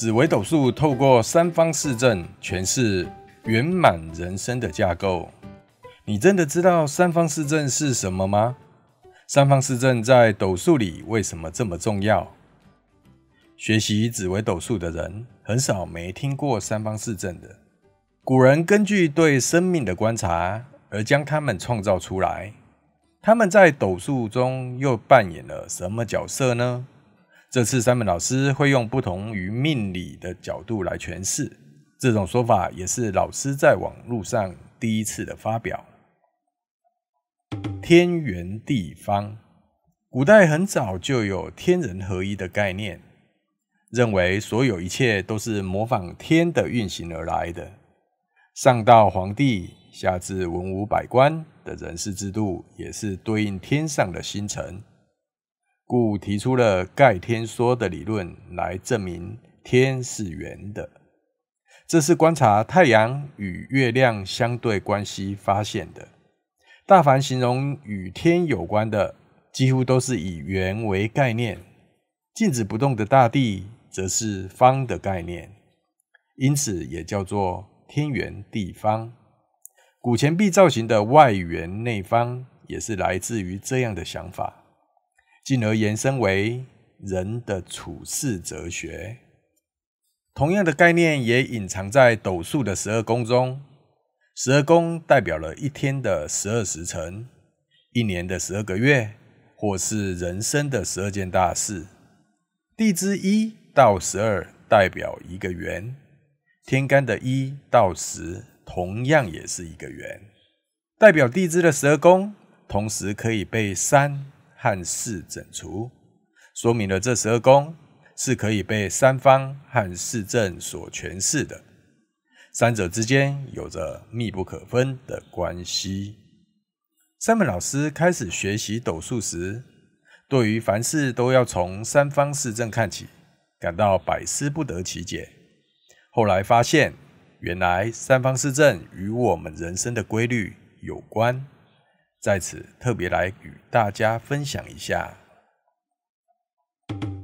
紫微斗数透过三方四正诠释圆满人生的架构，你真的知道三方四正是什么吗？三方四正在斗数里为什么这么重要？学习紫微斗数的人很少没听过三方四正的。古人根据对生命的观察而将他们创造出来，他们在斗数中又扮演了什么角色呢？这次三本老师会用不同于命理的角度来诠释这种说法，也是老师在网路上第一次的发表。天圆地方，古代很早就有天人合一的概念，认为所有一切都是模仿天的运行而来的。上到皇帝，下至文武百官的人事制度，也是对应天上的星辰。故提出了盖天说的理论来证明天是圆的，这是观察太阳与月亮相对关系发现的。大凡形容与天有关的，几乎都是以圆为概念；静止不动的大地，则是方的概念。因此也叫做天圆地方。古钱币造型的外圆内方，也是来自于这样的想法。进而延伸为人的处世哲学。同样的概念也隐藏在斗数的十二宫中。十二宫代表了一天的十二时辰、一年的十二个月，或是人生的十二件大事。地支一到十二代表一个圆，天干的一到十同样也是一个圆。代表地支的十二宫，同时可以被三。汉四整除，说明了这十二宫是可以被三方和四正所诠释的，三者之间有着密不可分的关系。山本老师开始学习斗数时，对于凡事都要从三方四正看起，感到百思不得其解。后来发现，原来三方四正与我们人生的规律有关。在此特别来与大家分享一下，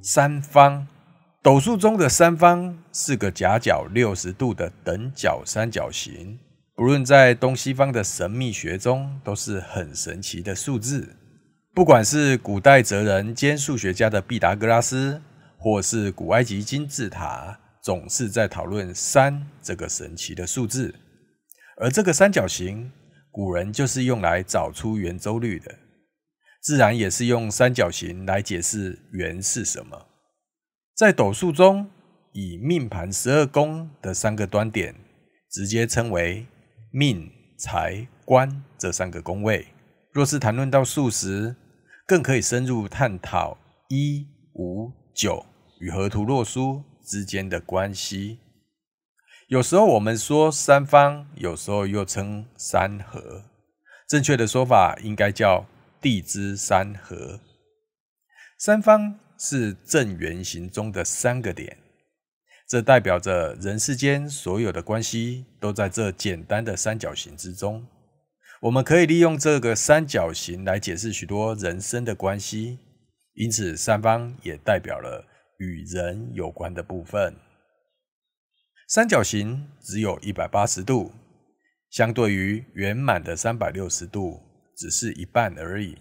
三方斗数中的三方，是个夹角六十度的等角三角形，不论在东西方的神秘学中都是很神奇的数字。不管是古代哲人兼数学家的毕达哥拉斯，或是古埃及金字塔，总是在讨论三这个神奇的数字，而这个三角形。古人就是用来找出圆周率的，自然也是用三角形来解释圆是什么。在斗数中，以命盘十二宫的三个端点，直接称为命、财、官这三个宫位。若是谈论到数时，更可以深入探讨一、五、九与河图洛书之间的关系。有时候我们说三方，有时候又称三合，正确的说法应该叫地支三合。三方是正圆形中的三个点，这代表着人世间所有的关系都在这简单的三角形之中。我们可以利用这个三角形来解释许多人生的关系，因此三方也代表了与人有关的部分。三角形只有一百八十度，相对于圆满的三百六十度，只是一半而已。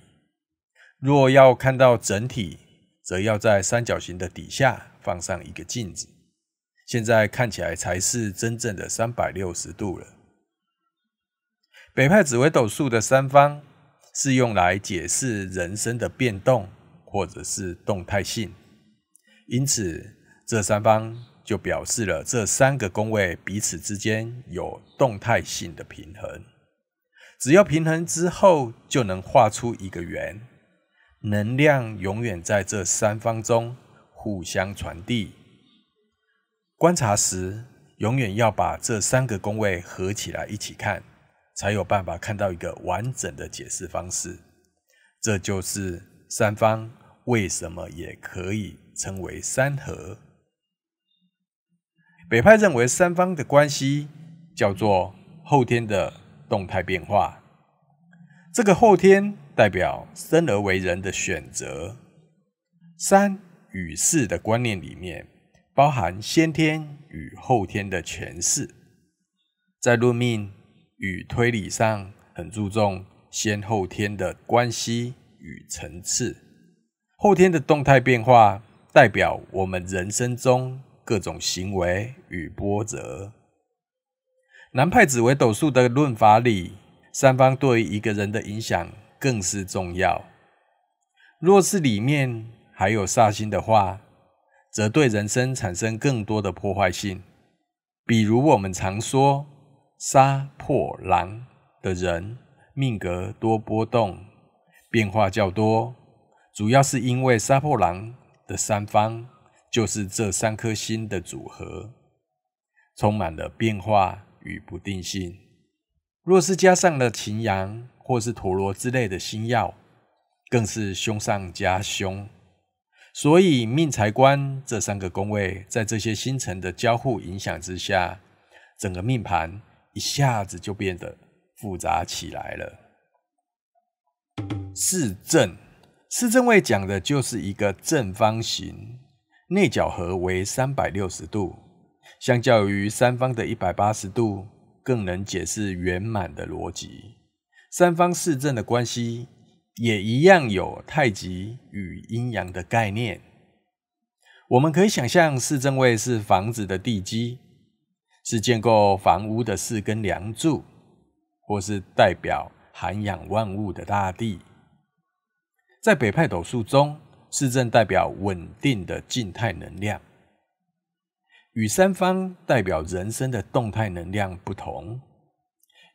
若要看到整体，则要在三角形的底下放上一个镜子，现在看起来才是真正的三百六十度了。北派紫微斗数的三方是用来解释人生的变动或者是动态性，因此这三方。就表示了这三个宫位彼此之间有动态性的平衡，只要平衡之后，就能画出一个圆，能量永远在这三方中互相传递。观察时，永远要把这三个宫位合起来一起看，才有办法看到一个完整的解释方式。这就是三方为什么也可以称为三合。北派认为，三方的关系叫做后天的动态变化。这个后天代表生而为人的选择。三与四的观念里面，包含先天与后天的诠释。在论命与推理上，很注重先后天的关系与层次。后天的动态变化，代表我们人生中。各种行为与波折，南派紫薇斗数的论法里，三方对于一个人的影响更是重要。若是里面还有煞星的话，则对人生产生更多的破坏性。比如我们常说“杀破狼”的人，命格多波动、变化较多，主要是因为“杀破狼”的三方。就是这三颗星的组合，充满了变化与不定性。若是加上了擎羊或是陀螺之类的星耀，更是凶上加凶。所以，命财官这三个宫位，在这些星辰的交互影响之下，整个命盘一下子就变得复杂起来了。四正，四正位讲的就是一个正方形。内角和为三百六十度，相较于三方的一百八十度，更能解释圆满的逻辑。三方四正的关系也一样有太极与阴阳的概念。我们可以想象四正位是房子的地基，是建构房屋的四根梁柱，或是代表涵养万物的大地。在北派斗数中。四正代表稳定的静态能量，与三方代表人生的动态能量不同，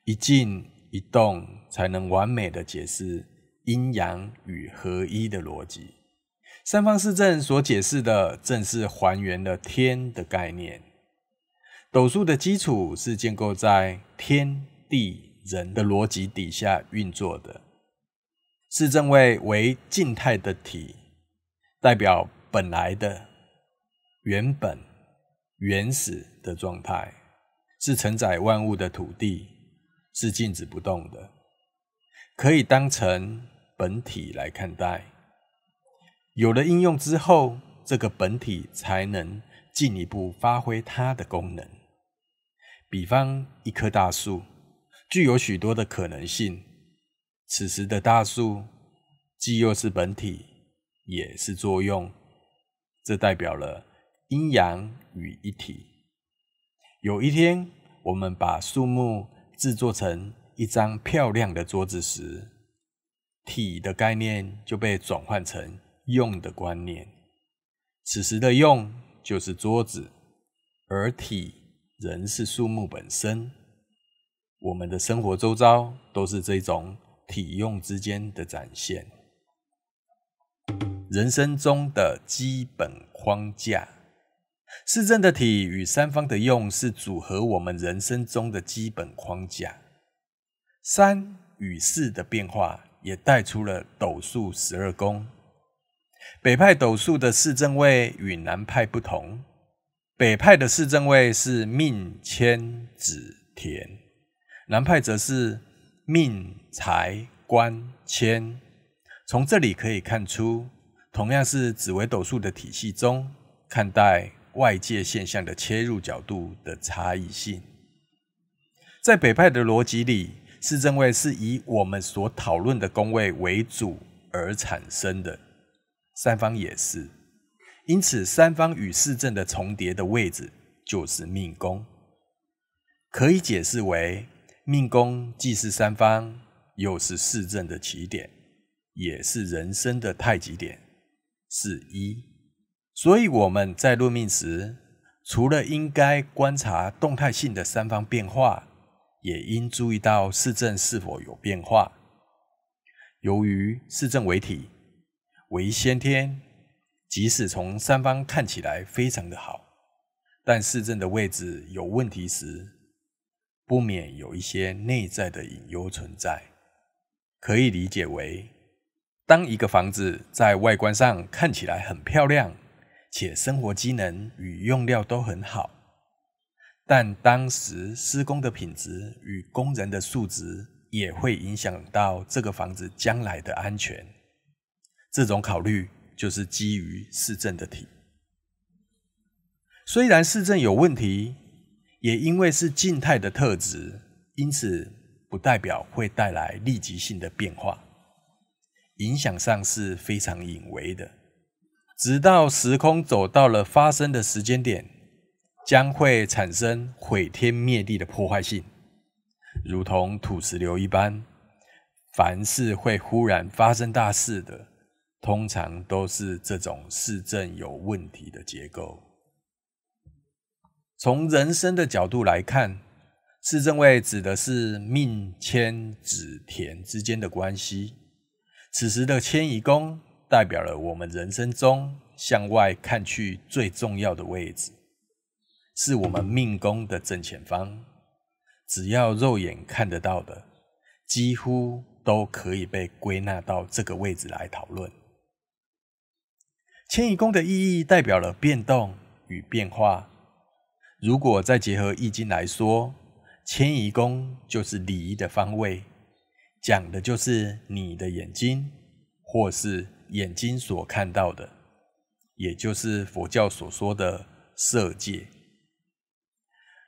一静一动，才能完美的解释阴阳与合一的逻辑。三方四正所解释的，正是还原了天的概念。斗数的基础是建构在天地人的逻辑底下运作的，四正位为静态的体。代表本来的、原本、原始的状态，是承载万物的土地，是静止不动的，可以当成本体来看待。有了应用之后，这个本体才能进一步发挥它的功能。比方一棵大树，具有许多的可能性。此时的大树，既又是本体。也是作用，这代表了阴阳与一体。有一天，我们把树木制作成一张漂亮的桌子时，体的概念就被转换成用的观念。此时的用就是桌子，而体仍是树木本身。我们的生活周遭都是这种体用之间的展现。人生中的基本框架，四正的体与三方的用是组合我们人生中的基本框架。三与四的变化也带出了斗数十二宫。北派斗数的四正位与南派不同，北派的四正位是命、迁、子、田，南派则是命、财、官、迁。从这里可以看出。同样是紫微斗数的体系中，看待外界现象的切入角度的差异性，在北派的逻辑里，四正位是以我们所讨论的宫位为主而产生的，三方也是。因此，三方与四正的重叠的位置就是命宫，可以解释为命宫既是三方，又是四正的起点，也是人生的太极点。是一，所以我们在论命时，除了应该观察动态性的三方变化，也应注意到市政是否有变化。由于市政为体为先天，即使从三方看起来非常的好，但市政的位置有问题时，不免有一些内在的隐忧存在，可以理解为。当一个房子在外观上看起来很漂亮，且生活机能与用料都很好，但当时施工的品质与工人的素质也会影响到这个房子将来的安全。这种考虑就是基于市政的体。虽然市政有问题，也因为是静态的特质，因此不代表会带来立即性的变化。影响上是非常隐微的，直到时空走到了发生的时间点，将会产生毁天灭地的破坏性，如同土石流一般。凡是会忽然发生大事的，通常都是这种市政有问题的结构。从人生的角度来看，市政位指的是命、迁子、田之间的关系。此时的迁移宫代表了我们人生中向外看去最重要的位置，是我们命宫的正前方。只要肉眼看得到的，几乎都可以被归纳到这个位置来讨论。迁移宫的意义代表了变动与变化。如果再结合易经来说，迁移宫就是礼仪的方位。讲的就是你的眼睛，或是眼睛所看到的，也就是佛教所说的色界。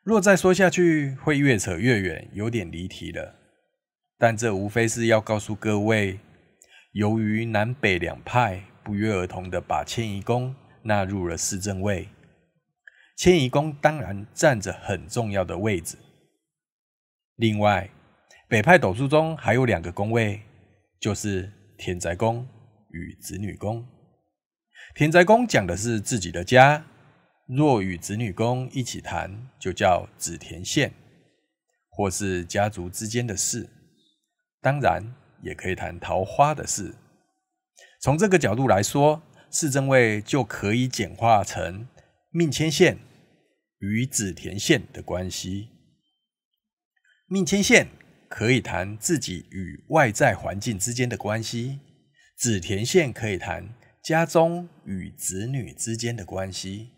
若再说下去，会越扯越远，有点离题了。但这无非是要告诉各位，由于南北两派不约而同的把迁移宫纳入了四正位，迁移宫当然占着很重要的位置。另外，北派斗数中还有两个宫位，就是田宅宫与子女宫。田宅宫讲的是自己的家，若与子女宫一起谈，就叫子田县，或是家族之间的事。当然，也可以谈桃花的事。从这个角度来说，四正位就可以简化成命牵线与子田线的关系。命牵线。可以谈自己与外在环境之间的关系，子田线可以谈家中与子女之间的关系，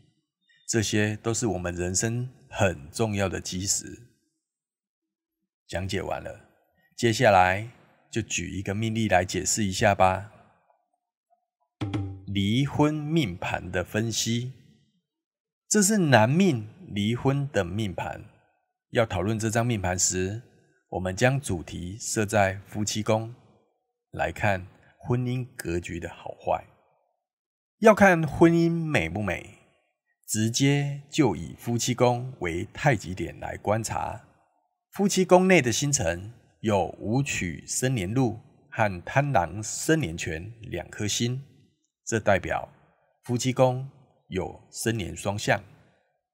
这些都是我们人生很重要的基石。讲解完了，接下来就举一个命例来解释一下吧。离婚命盘的分析，这是男命离婚的命盘。要讨论这张命盘时。我们将主题设在夫妻宫来看婚姻格局的好坏。要看婚姻美不美，直接就以夫妻宫为太极点来观察。夫妻宫内的星辰有武曲生年禄和贪狼生年权两颗星，这代表夫妻宫有生年双向，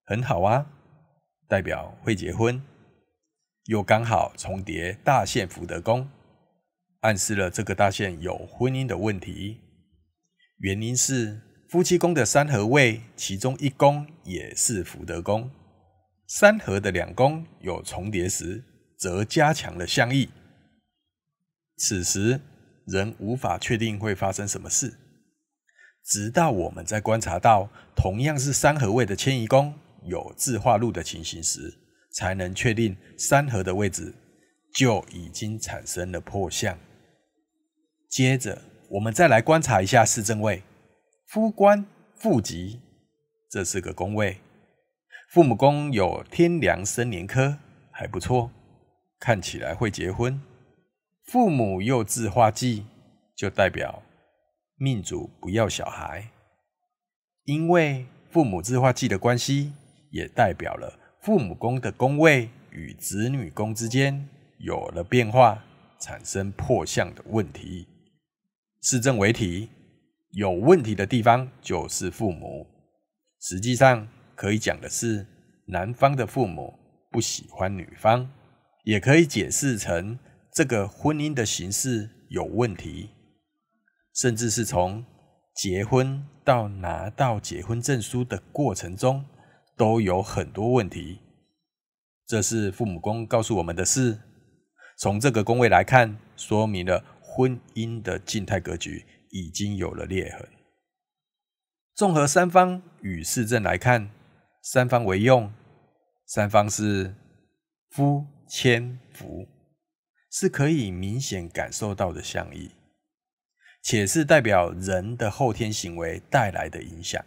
很好啊，代表会结婚。又刚好重叠大限福德宫，暗示了这个大限有婚姻的问题。原因是夫妻宫的三合位，其中一宫也是福德宫，三合的两宫有重叠时，则加强了相意。此时人无法确定会发生什么事，直到我们在观察到同样是三合位的迁移宫有自化禄的情形时。才能确定三合的位置，就已经产生了破相。接着，我们再来观察一下四正位，夫官父吉，这是个宫位。父母宫有天梁生年科，还不错，看起来会结婚。父母又自化忌，就代表命主不要小孩，因为父母自化忌的关系，也代表了。父母宫的宫位与子女宫之间有了变化，产生破相的问题。四正为体，有问题的地方就是父母。实际上可以讲的是，男方的父母不喜欢女方，也可以解释成这个婚姻的形式有问题，甚至是从结婚到拿到结婚证书的过程中。都有很多问题，这是父母宫告诉我们的事。从这个宫位来看，说明了婚姻的静态格局已经有了裂痕。综合三方与四正来看，三方为用，三方是夫、千、福，是可以明显感受到的相意，且是代表人的后天行为带来的影响。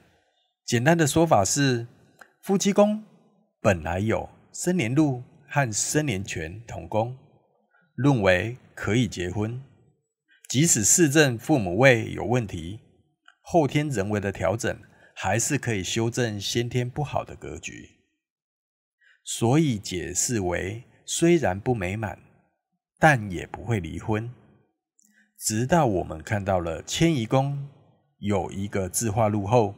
简单的说法是。夫妻宫本来有生年禄和生年权同宫，认为可以结婚。即使市政父母位有问题，后天人为的调整还是可以修正先天不好的格局。所以解释为虽然不美满，但也不会离婚。直到我们看到了迁移宫有一个字化禄后。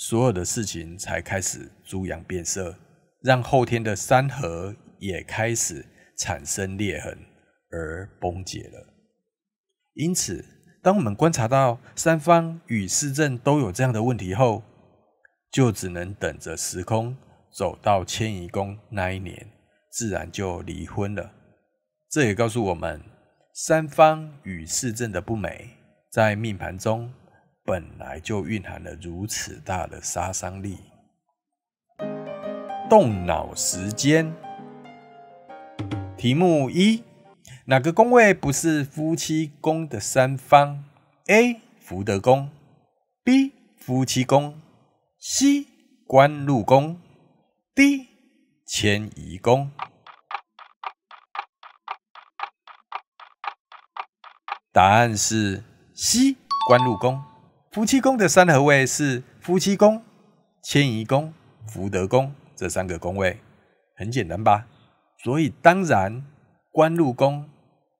所有的事情才开始猪羊变色，让后天的山河也开始产生裂痕而崩解了。因此，当我们观察到三方与四正都有这样的问题后，就只能等着时空走到迁移宫那一年，自然就离婚了。这也告诉我们，三方与四正的不美在命盘中。本来就蕴含了如此大的杀伤力。动脑时间。题目一：哪个宫位不是夫妻宫的三方？A. 福德宫 B. 夫妻宫 C. 官禄宫 D. 迁移宫。答案是 C. 官禄宫。夫妻宫的三合位是夫妻宫、迁移宫、福德宫这三个宫位，很简单吧？所以当然官禄宫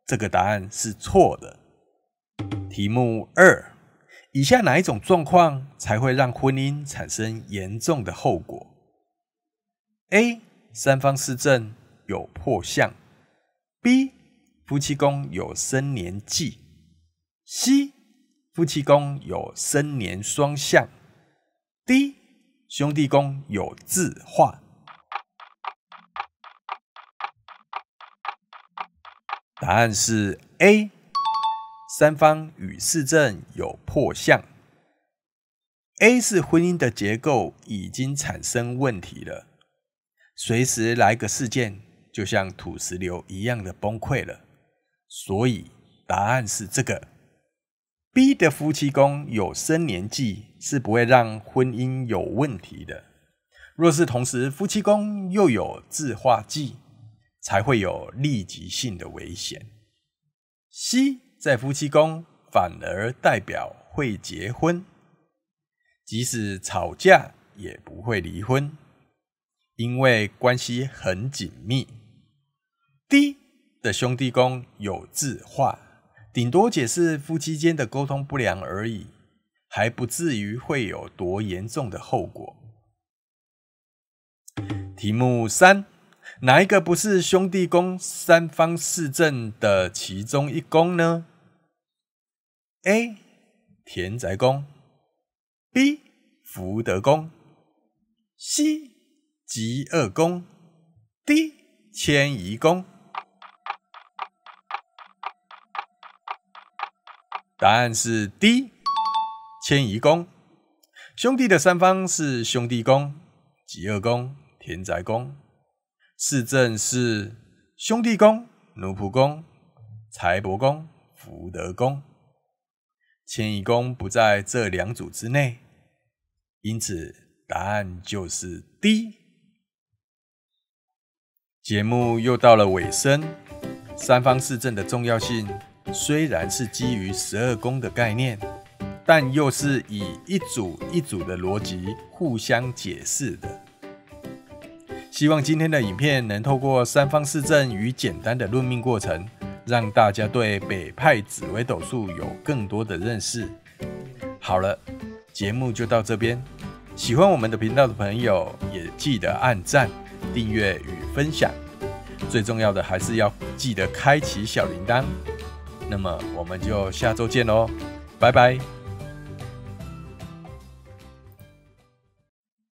这个答案是错的。题目二：以下哪一种状况才会让婚姻产生严重的后果？A. 三方四正有破相；B. 夫妻宫有生年忌；C. 夫妻宫有生年双向 d 兄弟宫有字画。答案是 A，三方与四正有破相。A 是婚姻的结构已经产生问题了，随时来个事件，就像土石流一样的崩溃了。所以答案是这个。B 的夫妻宫有生年忌，是不会让婚姻有问题的。若是同时夫妻宫又有字画忌，才会有立即性的危险。C 在夫妻宫反而代表会结婚，即使吵架也不会离婚，因为关系很紧密。D 的兄弟宫有字画。顶多解释夫妻间的沟通不良而已，还不至于会有多严重的后果。题目三，哪一个不是兄弟宫三方四正的其中一宫呢？A. 田宅宫 B. 福德宫 C. 极恶宫 D. 迁移宫答案是 D，迁移宫。兄弟的三方是兄弟宫、吉恶宫、田宅宫。四正是兄弟宫、奴仆宫、财帛宫、福德宫。迁移宫不在这两组之内，因此答案就是 D。节目又到了尾声，三方四正的重要性。虽然是基于十二宫的概念，但又是以一组一组的逻辑互相解释的。希望今天的影片能透过三方四正与简单的论命过程，让大家对北派紫微斗数有更多的认识。好了，节目就到这边。喜欢我们的频道的朋友，也记得按赞、订阅与分享。最重要的还是要记得开启小铃铛。那么我们就下周见喽，拜拜。